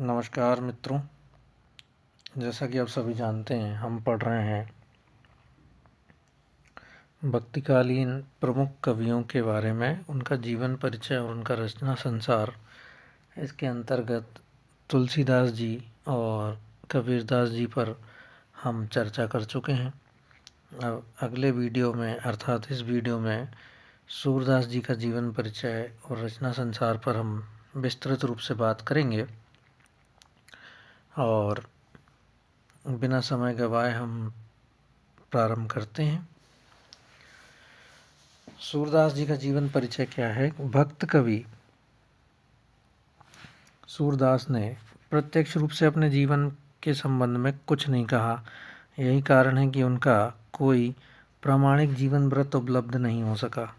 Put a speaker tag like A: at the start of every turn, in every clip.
A: नमस्कार मित्रों जैसा कि आप सभी जानते हैं हम पढ़ रहे हैं भक्तिकालीन प्रमुख कवियों के बारे में उनका जीवन परिचय और उनका रचना संसार इसके अंतर्गत तुलसीदास जी और कबीरदास जी पर हम चर्चा कर चुके हैं अब अगले वीडियो में अर्थात इस वीडियो में सूरदास जी का जीवन परिचय और रचना संसार पर हम विस्तृत रूप से बात करेंगे और बिना समय गवाए हम प्रारंभ करते हैं सूरदास जी का जीवन परिचय क्या है भक्त कवि सूरदास ने प्रत्यक्ष रूप से अपने जीवन के संबंध में कुछ नहीं कहा यही कारण है कि उनका कोई प्रामाणिक जीवन व्रत उपलब्ध नहीं हो सका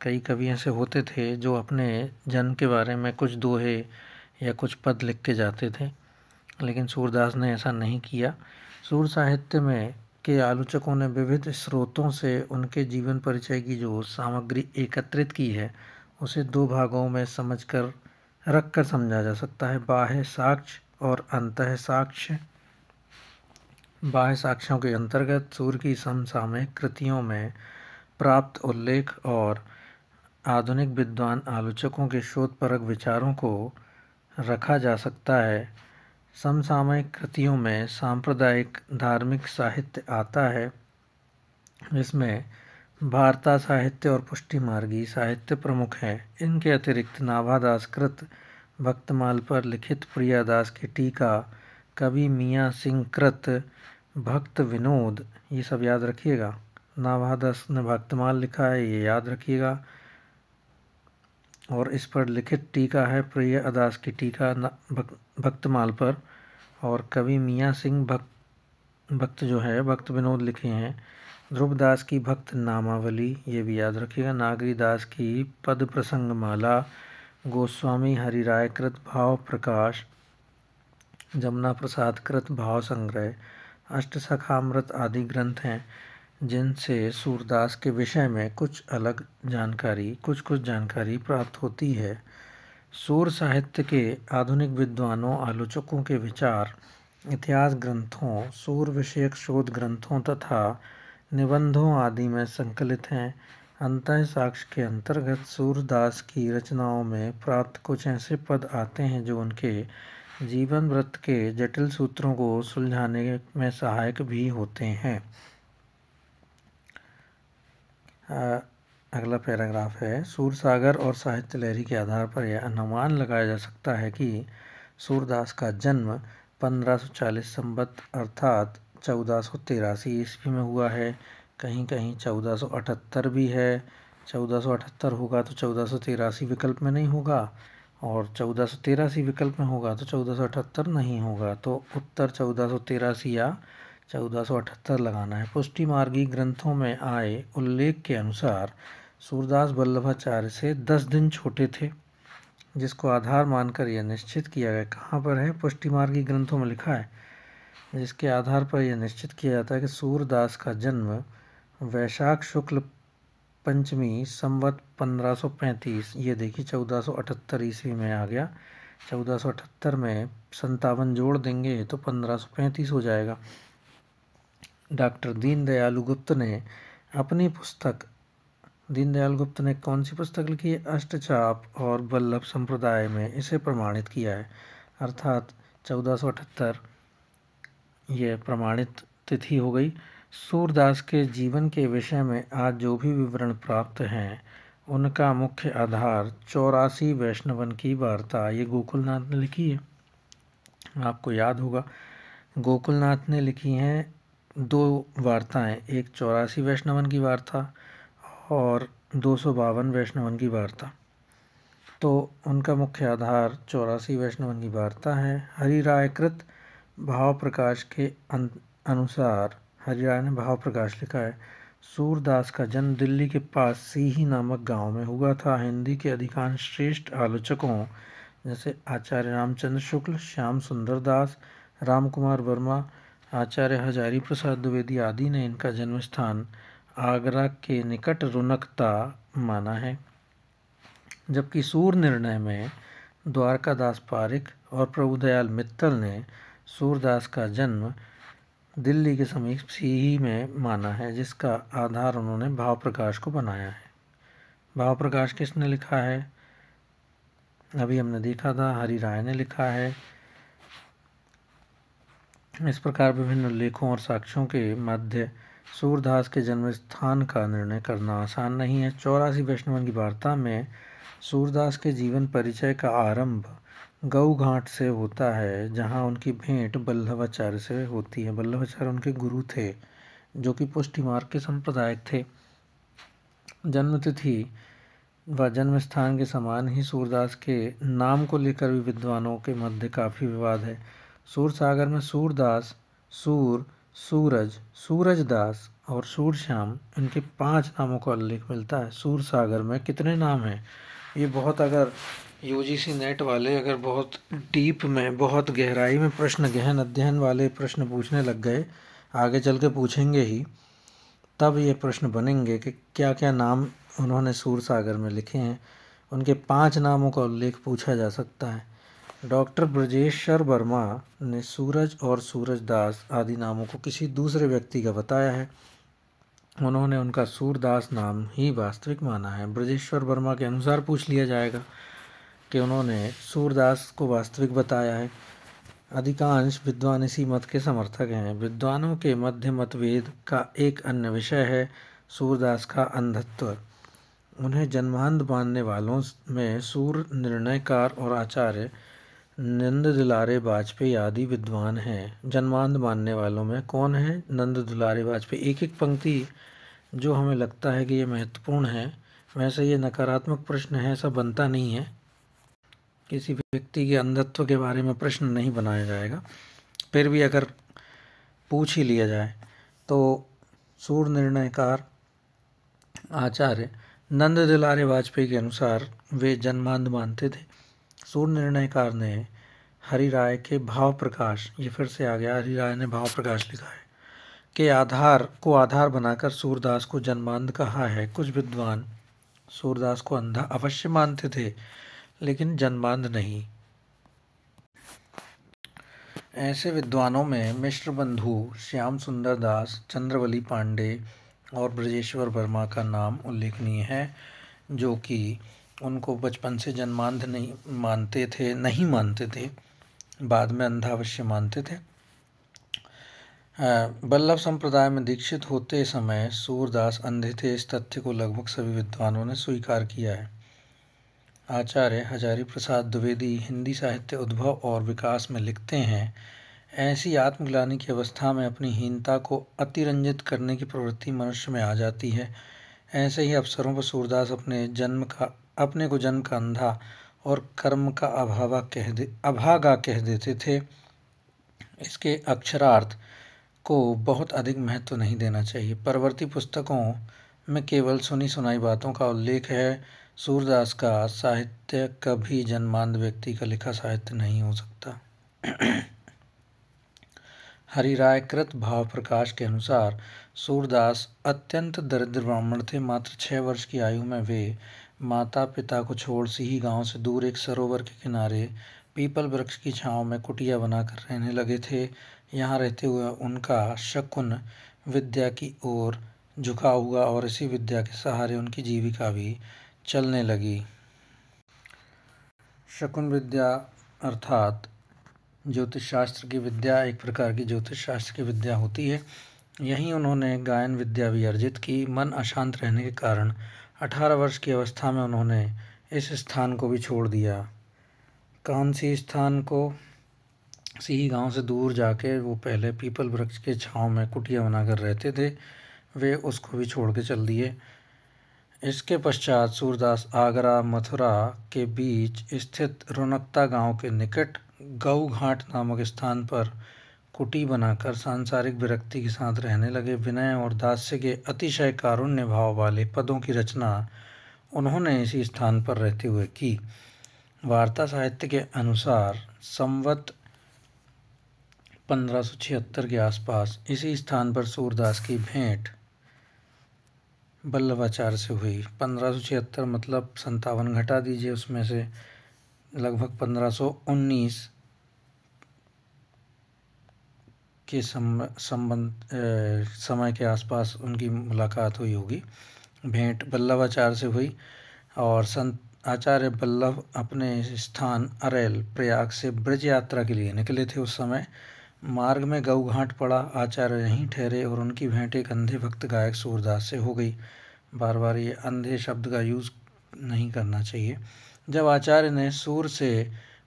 A: कई कवि ऐसे होते थे जो अपने जन्म के बारे में कुछ दोहे या कुछ पद लिख के जाते थे लेकिन सूरदास ने ऐसा नहीं किया सूर साहित्य में के आलोचकों ने विविध स्रोतों से उनके जीवन परिचय की जो सामग्री एकत्रित की है उसे दो भागों में समझकर रख कर समझा जा सकता है बाह्य साक्ष्य और अंतः साक्ष्य बाह्य साक्ष्यों के अंतर्गत सूर्य की समसामयिक कृतियों में प्राप्त उल्लेख और आधुनिक विद्वान आलोचकों के शोधपरक विचारों को रखा जा सकता है समसामयिक कृतियों में सांप्रदायिक धार्मिक साहित्य आता है इसमें भारता साहित्य और पुष्टि मार्गी साहित्य प्रमुख हैं इनके अतिरिक्त नाभादास कृत भक्तमाल पर लिखित प्रियादास की टीका कवि मियाँ सिंह कृत भक्त विनोद ये सब याद रखिएगा नाभादास ने भक्तमाल लिखा है ये याद रखिएगा और इस पर लिखित टीका है प्रिय अदास की टीका भक, भक्तमाल पर और कवि मियाँ सिंह भक्त भक्त जो है भक्त विनोद लिखे हैं ध्रुवदास की भक्त नामावली ये भी याद रखिएगा नागरी दास की पद प्रसंग माला गोस्वामी हरिराय कृत भाव प्रकाश जमुना प्रसाद कृत भाव संग्रह अष्ट सखामृत आदि ग्रंथ हैं जिनसे सूरदास के विषय में कुछ अलग जानकारी कुछ कुछ जानकारी प्राप्त होती है सूर साहित्य के आधुनिक विद्वानों आलोचकों के विचार इतिहास ग्रंथों सूर विषयक शोध ग्रंथों तथा निबंधों आदि में संकलित हैं अंत साक्ष्य के अंतर्गत सूरदास की रचनाओं में प्राप्त कुछ ऐसे पद आते हैं जो उनके जीवन व्रत के जटिल सूत्रों को सुलझाने में सहायक भी होते हैं अगला पैराग्राफ है सूर सागर और साहित्य लहरी के आधार पर यह अनुमान लगाया जा सकता है कि सूरदास का जन्म 1540 सौ अर्थात चौदह सौ तिरासी ईस्वी में हुआ है कहीं कहीं चौदह सौ अठहत्तर भी है चौदह सौ अठहत्तर होगा तो चौदह सौ तिरासी विकल्प में नहीं होगा और चौदह सौ तिरासी विकल्प में होगा तो चौदह सौ अठहत्तर नहीं होगा तो उत्तर चौदह सौ तिरासी या अठहत्तर लगाना है पुष्टि मार्गी ग्रंथों में आए उल्लेख के अनुसार सूरदास वल्लभाचार्य से दस दिन छोटे थे जिसको आधार मानकर यह निश्चित किया गया कहाँ पर है पुष्टि मार्गी ग्रंथों में लिखा है जिसके आधार पर यह निश्चित किया जाता है कि सूरदास का जन्म वैशाख शुक्ल पंचमी संवत 1535 ये देखिए 1478 ईस्वी में आ गया 1478 में संतावन जोड़ देंगे तो 1535 हो जाएगा डॉक्टर दीनदयाल गुप्त ने अपनी पुस्तक दीनदयाल गुप्त ने कौन सी पुस्तक लिखी है अष्टचाप और बल्लभ संप्रदाय में इसे प्रमाणित किया है अर्थात चौदह ये प्रमाणित तिथि हो गई सूरदास के जीवन के विषय में आज जो भी विवरण प्राप्त हैं उनका मुख्य आधार चौरासी वैष्णवन की वार्ता ये गोकुलनाथ ने लिखी है आपको याद होगा गोकुलनाथ ने लिखी हैं दो वार्ताएँ एक चौरासी वैष्णवन की वार्ता और दो सौ बावन वैष्णवन की वार्ता तो उनका मुख्य आधार चौरासी वैष्णवन की वार्ता है हरि राय कृत भाव प्रकाश के अनुसार हरि राय ने भाव प्रकाश लिखा है सूरदास का जन्म दिल्ली के पास सीही नामक गांव में हुआ था हिंदी के अधिकांश श्रेष्ठ आलोचकों जैसे आचार्य रामचंद्र शुक्ल श्याम सुंदर दास राम कुमार वर्मा आचार्य हजारी प्रसाद द्विवेदी आदि ने इनका जन्म स्थान आगरा के निकट रुनकता माना है जबकि सूर निर्णय में द्वारकादास पारिक और प्रभुदयाल मित्तल ने सूरदास का जन्म दिल्ली के समीप सीही में माना है जिसका आधार उन्होंने भाव प्रकाश को बनाया है भाव प्रकाश किसने लिखा है अभी हमने देखा था हरि राय ने लिखा है इस प्रकार विभिन्न लेखों और साक्ष्यों के मध्य सूरदास के जन्म स्थान का निर्णय करना आसान नहीं है चौरासी वैष्णवन की वार्ता में सूरदास के जीवन परिचय का आरंभ गऊ घाट से होता है जहां उनकी भेंट बल्लभाचार्य से होती है बल्लभाचार्य उनके गुरु थे जो कि पुष्टि मार्ग के संप्रदायक थे जन्मतिथि व जन्म स्थान के समान ही सूरदास के नाम को लेकर भी विद्वानों के मध्य काफ़ी विवाद है सूर सागर में सूरदास सूर सूरज सूरजदास और सूर श्याम इनके पांच नामों का उल्लेख मिलता है सूर सागर में कितने नाम हैं ये बहुत अगर यूजीसी नेट वाले अगर बहुत डीप में बहुत गहराई में प्रश्न गहन अध्ययन वाले प्रश्न पूछने लग गए आगे चल के पूछेंगे ही तब ये प्रश्न बनेंगे कि क्या क्या नाम उन्होंने सूर सागर में लिखे हैं उनके पांच नामों का उल्लेख पूछा जा सकता है डॉक्टर ब्रजेश्वर वर्मा ने सूरज और सूरजदास आदि नामों को किसी दूसरे व्यक्ति का बताया है उन्होंने उनका सूरदास नाम ही वास्तविक माना है ब्रजेश्वर वर्मा के अनुसार पूछ लिया जाएगा कि उन्होंने सूरदास को वास्तविक बताया है अधिकांश विद्वान इसी मत के समर्थक हैं विद्वानों के मध्य मतभेद का एक अन्य विषय है सूरदास का अंधत्व उन्हें जन्मांध मानने वालों में सूर निर्णयकार और आचार्य नंद दुलारे वाजपेयी आदि विद्वान हैं जन्मांध मानने वालों में कौन है नंद दुलारे वाजपेयी एक एक पंक्ति जो हमें लगता है कि ये महत्वपूर्ण है वैसे ये नकारात्मक प्रश्न है ऐसा बनता नहीं है किसी व्यक्ति के अंधत्व के बारे में प्रश्न नहीं बनाया जाएगा फिर भी अगर पूछ ही लिया जाए तो सूर निर्णयकार आचार्य नंद दुलारे वाजपेयी के अनुसार वे जन्मांध मानते थे सूर्य निर्णयकार ने हरि राय के भाव प्रकाश ये फिर से आ गया हरि राय ने भाव प्रकाश लिखा है के आधार को आधार बनाकर सूरदास को जन्मांध कहा है कुछ विद्वान सूरदास को अंधा अवश्य मानते थे लेकिन जन्मांध नहीं ऐसे विद्वानों में मिश्र बंधु श्याम सुंदर दास चंद्रवली पांडे और ब्रजेश्वर वर्मा का नाम उल्लेखनीय है जो कि उनको बचपन से जन्मांध नहीं मानते थे नहीं मानते थे बाद में अंधा अवश्य मानते थे बल्लभ संप्रदाय में दीक्षित होते समय सूरदास अंधे थे इस तथ्य को लगभग सभी विद्वानों ने स्वीकार किया है आचार्य हजारी प्रसाद द्विवेदी हिंदी साहित्य उद्भव और विकास में लिखते हैं ऐसी आत्मग्लानी की अवस्था में अपनी हीनता को अतिरंजित करने की प्रवृत्ति मनुष्य में आ जाती है ऐसे ही अवसरों पर सूरदास अपने जन्म का अपने को जन्म का अंधा और कर्म का अभावा कह दे अभागा कह देते थे इसके अक्षरार्थ को बहुत अधिक महत्व नहीं देना चाहिए परवर्ती पुस्तकों में केवल सुनी सुनाई बातों का उल्लेख है सूरदास का साहित्य कभी जन्मांध व्यक्ति का लिखा साहित्य नहीं हो सकता हरिरायकृत भाव प्रकाश के अनुसार सूरदास अत्यंत दरिद्र ब्राह्मण थे मात्र छः वर्ष की आयु में वे माता पिता को छोड़ सी ही गांव से दूर एक सरोवर के किनारे पीपल वृक्ष की छांव में कुटिया बनाकर रहने लगे थे यहाँ रहते हुए उनका शकुन विद्या की ओर झुका हुआ और इसी विद्या के सहारे उनकी जीविका भी चलने लगी शकुन विद्या अर्थात ज्योतिष शास्त्र की विद्या एक प्रकार की ज्योतिष शास्त्र की विद्या होती है यहीं उन्होंने गायन विद्या भी अर्जित की मन अशांत रहने के कारण अठारह वर्ष की अवस्था में उन्होंने इस स्थान को भी छोड़ दिया कांसी स्थान को सीही गांव से दूर जाके वो पहले पीपल वृक्ष के छाँव में कुटिया बनाकर रहते थे वे उसको भी छोड़ के चल दिए इसके पश्चात सूरदास आगरा मथुरा के बीच स्थित रोनकता गांव के निकट गऊ घाट नामक स्थान पर कुटी बनाकर सांसारिक विरक्ति के साथ रहने लगे विनय और दास्य के अतिशय कारुण्य भाव वाले पदों की रचना उन्होंने इसी स्थान पर रहते हुए की वार्ता साहित्य के अनुसार संवत 1576 के आसपास इसी स्थान पर सूरदास की भेंट बल्लभाचार्य से हुई 1576 मतलब संतावन घटा दीजिए उसमें से लगभग 1519 के संबंध समय के आसपास उनकी मुलाकात हुई होगी भेंट बल्लभाचार्य से हुई और संत आचार्य बल्लभ अपने स्थान अरेल प्रयाग से ब्रज यात्रा के लिए निकले थे उस समय मार्ग में गऊ घाट पड़ा आचार्य यहीं ठहरे और उनकी भेंट एक अंधे भक्त गायक सूरदास से हो गई बार बार ये अंधे शब्द का यूज़ नहीं करना चाहिए जब आचार्य ने सूर से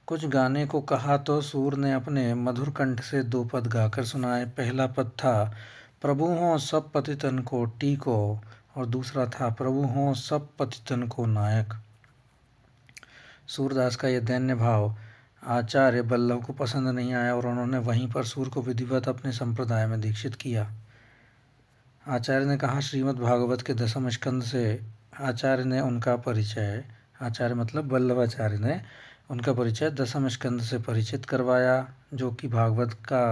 A: कुछ गाने को कहा तो सूर ने अपने मधुर कंठ से दो पद गाकर सुनाए पहला पद था प्रभु हों सब पतितन को टीको और दूसरा था प्रभु हों सब पतितन को नायक सूरदास का यह दैन्य भाव आचार्य बल्लभ को पसंद नहीं आया और उन्होंने वहीं पर सूर को विधिवत अपने संप्रदाय में दीक्षित किया आचार्य ने कहा श्रीमद् भागवत के दशम स्कंद से आचार्य ने उनका परिचय आचार्य मतलब बल्लभाचार्य ने उनका परिचय दसम स्कंद से परिचित करवाया जो कि भागवत का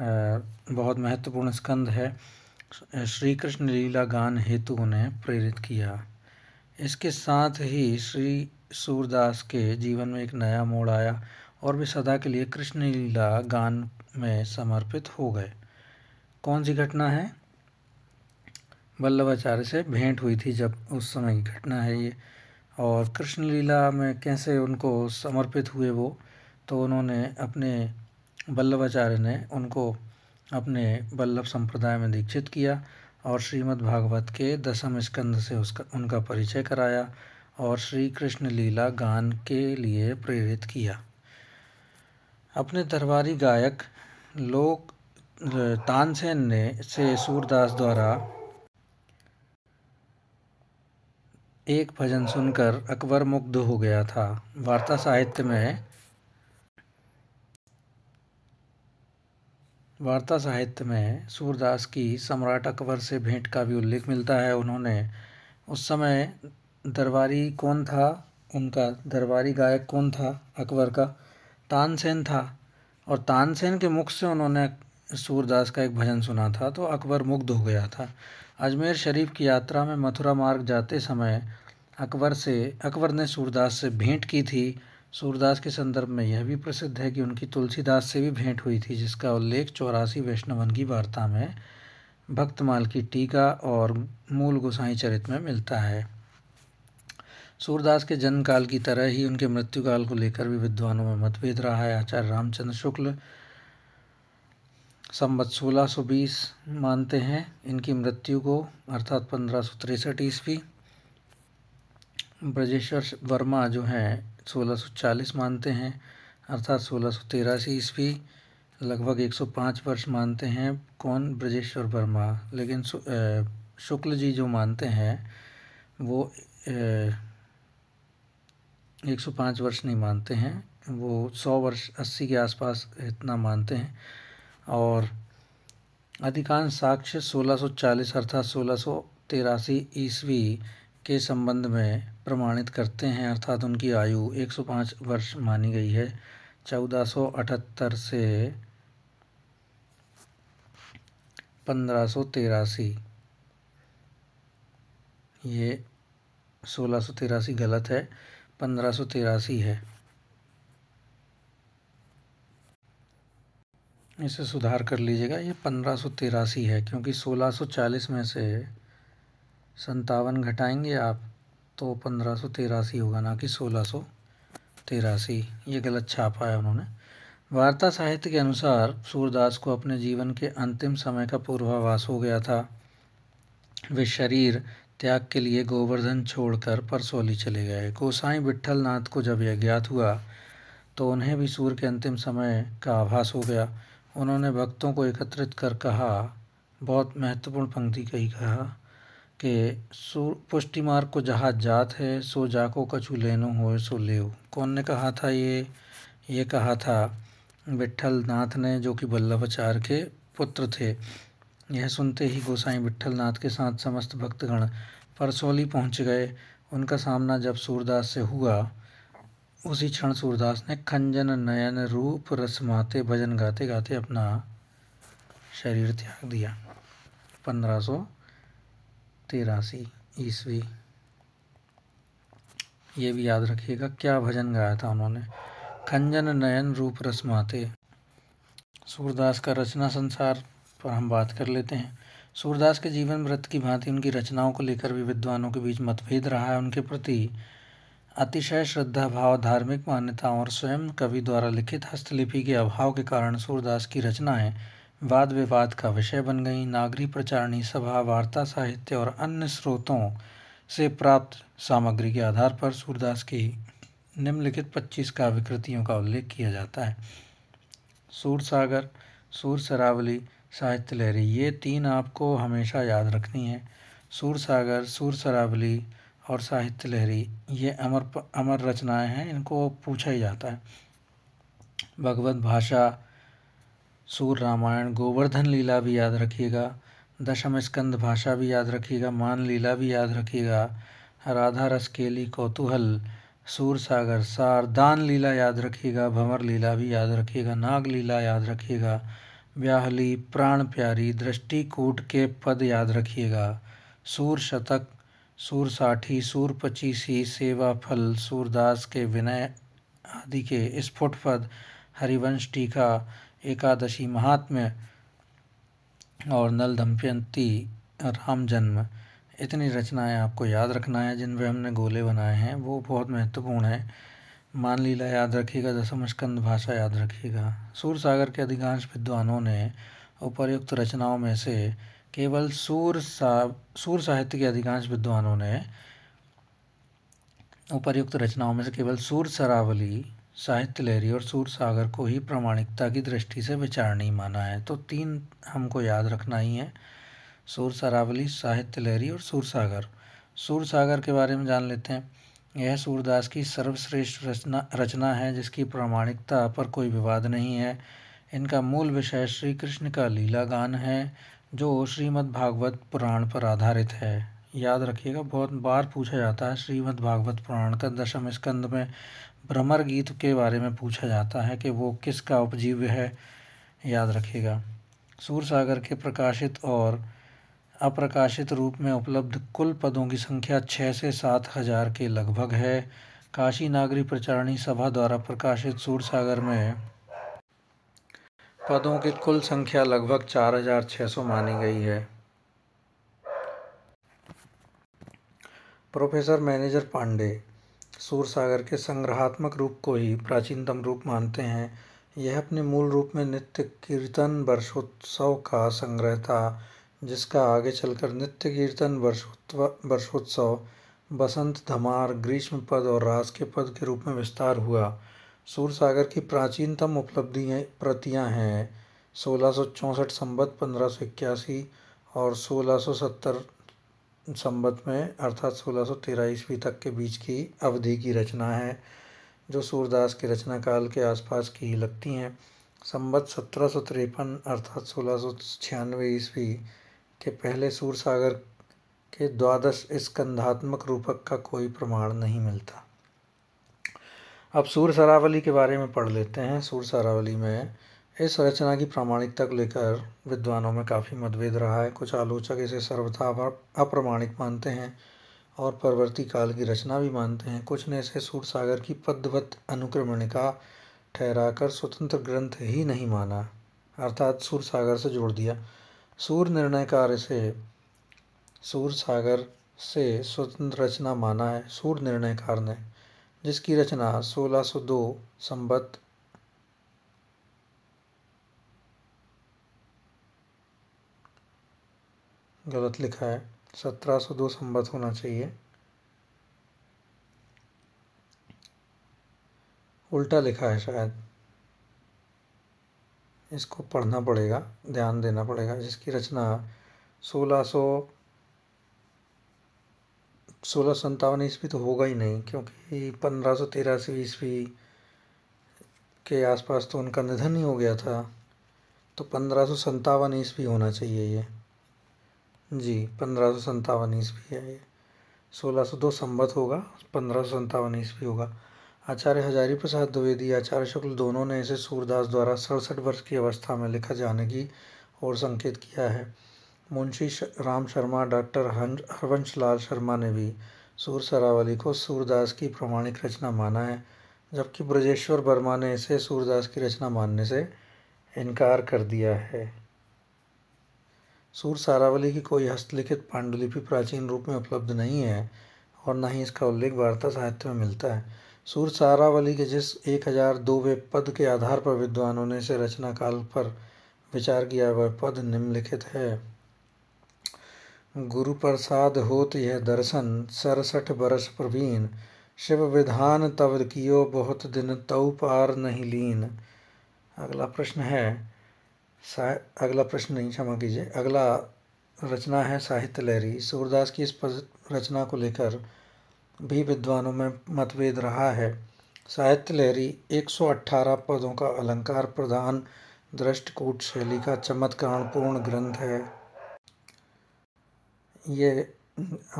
A: बहुत महत्वपूर्ण स्कंद है श्री कृष्ण लीला गान हेतु उन्हें प्रेरित किया इसके साथ ही श्री सूरदास के जीवन में एक नया मोड़ आया और वे सदा के लिए कृष्ण लीला गान में समर्पित हो गए कौन सी घटना है वल्लभाचार्य से भेंट हुई थी जब उस समय की घटना है ये और कृष्ण लीला में कैसे उनको समर्पित हुए वो तो उन्होंने अपने बल्लभाचार्य ने उनको अपने बल्लभ संप्रदाय में दीक्षित किया और श्रीमद् भागवत के दसम स्कंद से उसका उनका परिचय कराया और श्री कृष्ण लीला गान के लिए प्रेरित किया अपने दरबारी गायक लोक तानसेन ने से सूरदास द्वारा एक भजन सुनकर अकबर मुग्ध हो गया था वार्ता साहित्य में वार्ता साहित्य में सूरदास की सम्राट अकबर से भेंट का भी उल्लेख मिलता है उन्होंने उस समय दरबारी कौन था उनका दरबारी गायक कौन था अकबर का तानसेन था और तानसेन के मुख से उन्होंने सूरदास का एक भजन सुना था तो अकबर मुग्ध हो गया था अजमेर शरीफ की यात्रा में मथुरा मार्ग जाते समय अकबर से अकबर ने सूरदास से भेंट की थी सूरदास के संदर्भ में यह भी प्रसिद्ध है कि उनकी तुलसीदास से भी भेंट हुई थी जिसका उल्लेख चौरासी वैष्णवन की वार्ता में भक्तमाल की टीका और मूल गोसाई चरित में मिलता है सूरदास के जन्मकाल की तरह ही उनके मृत्यु काल को लेकर भी विद्वानों में मतभेद रहा है आचार्य रामचंद्र शुक्ल संबत 1620 मानते हैं इनकी मृत्यु को अर्थात पंद्रह सौ तिरसठ ईस्वी ब्रजेश्वर वर्मा जो हैं 1640 मानते हैं अर्थात सोलह सौ तिरासी ईस्वी लगभग 105 वर्ष मानते हैं कौन ब्रजेश्वर वर्मा लेकिन शुक्ल जी जो मानते हैं वो एक सौ पाँच वर्ष नहीं मानते हैं वो सौ वर्ष अस्सी के आसपास इतना मानते हैं और अधिकांश साक्ष्य 1640 अर्थात सोलह ईस्वी के संबंध में प्रमाणित करते हैं अर्थात उनकी आयु 105 वर्ष मानी गई है 1478 से पंद्रह ये सोलह गलत है पंद्रह है इसे सुधार कर लीजिएगा ये पंद्रह सौ तिरासी है क्योंकि सोलह सौ चालीस में से संतावन घटाएंगे आप तो पंद्रह सौ तिरासी होगा ना कि सोलह सौ तिरासी ये गलत छापा है उन्होंने वार्ता साहित्य के अनुसार सूरदास को अपने जीवन के अंतिम समय का पूर्वाभास हो गया था वे शरीर त्याग के लिए गोवर्धन छोड़कर परसोली चले गए गोसाई विट्ठल नाथ को जब यह ज्ञात हुआ तो उन्हें भी सूर्य के अंतिम समय का आभास हो गया उन्होंने भक्तों को एकत्रित कर कहा बहुत महत्वपूर्ण पंक्ति कही कहा कि पुष्टि मार्ग को जहाज जात है सो जाको कछु लेनो हो सो ले कौन ने कहा था ये ये कहा था विट्ठल नाथ ने जो कि वल्लभाचार्य के पुत्र थे यह सुनते ही गोसाई विट्ठल नाथ के साथ समस्त भक्तगण परसोली पहुँच गए उनका सामना जब सूरदास से हुआ उसी क्षण सूरदास ने खंजन नयन रूप रसमाते भजन गाते गाते अपना शरीर त्याग दिया पंद्रह सौ तिरासी ईस्वी ये भी याद रखिएगा क्या भजन गाया था उन्होंने खंजन नयन रूप रसमाते सूरदास का रचना संसार पर हम बात कर लेते हैं सूरदास के जीवन व्रत की भांति उनकी रचनाओं को लेकर भी विद्वानों के बीच मतभेद रहा है उनके प्रति अतिशय श्रद्धा भाव धार्मिक मान्यताओं और स्वयं कवि द्वारा लिखित हस्तलिपि के अभाव के कारण सूरदास की रचनाएं वाद विवाद का विषय बन गई नागरी प्रचारणी सभा वार्ता साहित्य और अन्य स्रोतों से प्राप्त सामग्री के आधार पर सूरदास की निम्नलिखित 25 काव्य कृतियों का उल्लेख किया जाता है सूर सागर सूर सरावली साहित्य लहरी ये तीन आपको हमेशा याद रखनी है सूर सागर सूर सरावली और साहित्य लहरी ये अमर अमर रचनाएं हैं इनको पूछा ही जाता है भगवत भाषा सूर रामायण गोवर्धन लीला भी याद रखिएगा दशम स्कंद भाषा भी याद रखिएगा मान लीला भी याद रखिएगा राधा रस केली कौतूहल सूर सागर सार दान लीला याद रखिएगा भंवर लीला भी याद रखिएगा नाग लीला याद रखिएगा ब्याहली प्राण प्यारी दृष्टिकूट के पद याद रखिएगा सूर शतक सूरसाठी सूरपचीसी फल सूरदास के विनय आदि के स्फुट पद हरिवंश टीका एकादशी महात्म्य और नल दमपयंती राम जन्म इतनी रचनाएं आपको याद रखना है जिन पर हमने गोले बनाए हैं वो बहुत महत्वपूर्ण है मान लीला याद रखिएगा दशम स्कंद भाषा याद रखिएगा सूर सागर के अधिकांश विद्वानों ने उपर्युक्त रचनाओं में से केवल सूर सा सूर साहित्य के अधिकांश विद्वानों ने उपर्युक्त रचनाओं में से केवल सूर सरावली साहित्य लहरी और सूर सागर को ही प्रामाणिकता की दृष्टि से विचारणीय माना है तो तीन हमको याद रखना ही है सूर सरावली साहित्य लहरी और सूर सागर सूर सागर के बारे में जान लेते हैं यह सूरदास की सर्वश्रेष्ठ रचना रचना है जिसकी प्रामाणिकता पर कोई विवाद नहीं है इनका मूल विषय श्री कृष्ण का लीला गान है जो श्रीमद् भागवत पुराण पर आधारित है याद रखिएगा बहुत बार पूछा जाता है श्रीमद् भागवत पुराण का दशम स्कंद में भ्रमर गीत के बारे में पूछा जाता है कि वो किसका उपजीव्य है याद रखिएगा सूर सागर के प्रकाशित और अप्रकाशित रूप में उपलब्ध कुल पदों की संख्या छः से सात हजार के लगभग है काशी नागरी प्रचारणी सभा द्वारा प्रकाशित सागर में पदों की कुल संख्या लगभग 4,600 मानी गई है प्रोफेसर मैनेजर पांडे सूरसागर के संग्रहात्मक रूप को ही प्राचीनतम रूप मानते हैं यह अपने मूल रूप में नित्य कीर्तन वर्षोत्सव का संग्रह था जिसका आगे चलकर नित्य कीर्तन वर्षोत्सव बसंत धमार ग्रीष्म पद और रास के पद के रूप में विस्तार हुआ सूर सागर की प्राचीनतम उपलब्धियाँ प्रतियाँ हैं सोलह सौ चौंसठ संबत्त पंद्रह सौ इक्यासी और सोलह सौ सत्तर में अर्थात सोलह सौ तेरह ईस्वी तक के बीच की अवधि की रचना है जो सूरदास के रचना काल के आसपास की ही लगती हैं संबत सत्रह सौ तिरपन अर्थात सोलह सौ छियानवे ईस्वी के पहले सागर के द्वादश स्कंधात्मक रूपक का कोई प्रमाण नहीं मिलता अब सूर सरावली के बारे में पढ़ लेते हैं सूर सरावली में इस रचना की प्रामाणिकता को लेकर विद्वानों में काफ़ी मतभेद रहा है कुछ आलोचक इसे सर्वथा अप्रमाणिक मानते हैं और परवर्ती काल की रचना भी मानते हैं कुछ ने इसे सूर सागर की पद्वत अनुक्रमणिका ठहराकर स्वतंत्र ग्रंथ ही नहीं माना अर्थात सूर सागर से जोड़ दिया सूर निर्णय कार्य से सूर सागर से स्वतंत्र रचना माना है सूर निर्णयकार ने जिसकी रचना 1602 संबत गलत लिखा है 1702 संबत होना चाहिए उल्टा लिखा है शायद इसको पढ़ना पड़ेगा ध्यान देना पड़ेगा जिसकी रचना 1600 सोलह सत्तावन ईस्वी तो होगा ही नहीं क्योंकि पंद्रह सौ तिरासी ईस्वी के आसपास तो उनका निधन ही हो गया था तो पंद्रह सौ सत्तावन ईस्वी होना चाहिए ये जी पंद्रह सौ सत्तावन ईस्वी है ये सोलह सौ दो संबत होगा पंद्रह सौ सत्तावन ईस्वी होगा आचार्य हजारी प्रसाद द्विवेदी आचार्य शुक्ल दोनों ने इसे सूरदास द्वारा सड़सठ वर्ष की अवस्था में लिखा जाने की ओर संकेत किया है मुंशी राम शर्मा डॉक्टर हरवंश लाल शर्मा ने भी सूर सरावली को सूरदास की प्रमाणिक रचना माना है जबकि ब्रजेश्वर वर्मा ने इसे सूरदास की रचना मानने से इनकार कर दिया है सूर सारावली की कोई हस्तलिखित पांडुलिपि प्राचीन रूप में उपलब्ध नहीं है और ना ही इसका उल्लेख वार्ता साहित्य में मिलता है सूर सारावली के जिस एक हजार दो वे पद के आधार पर विद्वानों ने इसे रचना काल पर विचार किया वह पद निम्नलिखित है गुरु प्रसाद होत यह दर्शन सरसठ बरस प्रवीण शिव विधान तब कियो बहुत दिन तव पार नहीं लीन अगला प्रश्न है अगला प्रश्न नहीं क्षमा कीजिए अगला रचना है साहित्य लहरी सूरदास की इस रचना को लेकर भी विद्वानों में मतभेद रहा है साहित्य लहरी 118 पदों का अलंकार प्रधान दृष्टकूट शैली का चमत्कारपूर्ण ग्रंथ है ये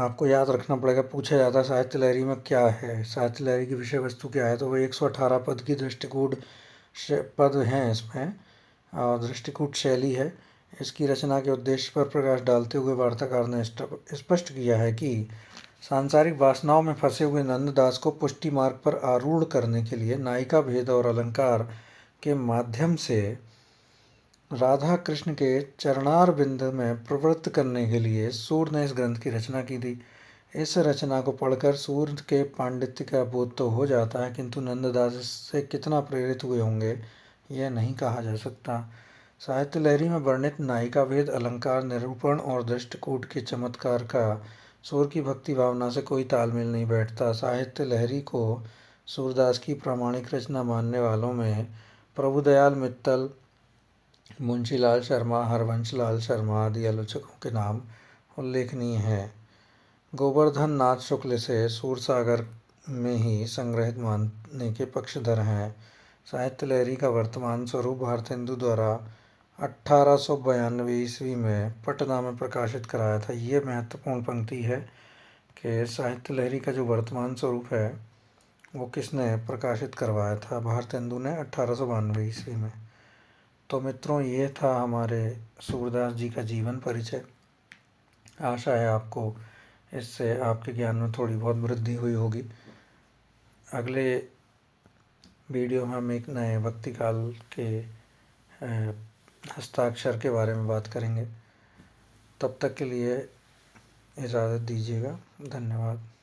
A: आपको याद रखना पड़ेगा पूछा जाता है साहित्य लहरी में क्या है साहित्य लहरी की विषय वस्तु क्या है तो वो अठारह पद की दृष्टिकूट पद हैं इसमें और दृष्टिकूट शैली है इसकी रचना के उद्देश्य पर प्रकाश डालते हुए वार्ताकार ने स्पष्ट किया है कि सांसारिक वासनाओं में फंसे हुए नंददास को पुष्टि मार्ग पर आरूढ़ करने के लिए नायिका भेद और अलंकार के माध्यम से राधा कृष्ण के चरणार बिंद में प्रवृत्त करने के लिए सूर्य ने इस ग्रंथ की रचना की थी इस रचना को पढ़कर सूर्य के पांडित्य का बोध तो हो जाता है किंतु नंददास से कितना प्रेरित हुए होंगे यह नहीं कहा जा सकता साहित्य लहरी में वर्णित नायिका भेद अलंकार निरूपण और दृष्टकूट के चमत्कार का सूर की भक्ति भावना से कोई तालमेल नहीं बैठता साहित्य लहरी को सूरदास की प्रामाणिक रचना मानने वालों में प्रभुदयाल मित्तल मुंशी लाल शर्मा हरवंश लाल शर्मा आदि आलोचकों के नाम उल्लेखनीय हैं गोवर्धन नाथ शुक्ल से सूरसागर में ही संग्रहित मानने के पक्षधर हैं साहित्य लहरी का वर्तमान स्वरूप भारत हिंदू द्वारा अट्ठारह सौ बयानवे ईस्वी में पटना में प्रकाशित कराया था ये महत्वपूर्ण पंक्ति है कि साहित्य लहरी का जो वर्तमान स्वरूप है वो किसने प्रकाशित करवाया था भारत हिंदू ने अट्ठारह सौ बानवे ईस्वी में तो मित्रों ये था हमारे सूरदास जी का जीवन परिचय आशा है आपको इससे आपके ज्ञान में थोड़ी बहुत वृद्धि हुई होगी अगले वीडियो में हम एक नए भक्ति काल के हस्ताक्षर के बारे में बात करेंगे तब तक के लिए इजाज़त दीजिएगा धन्यवाद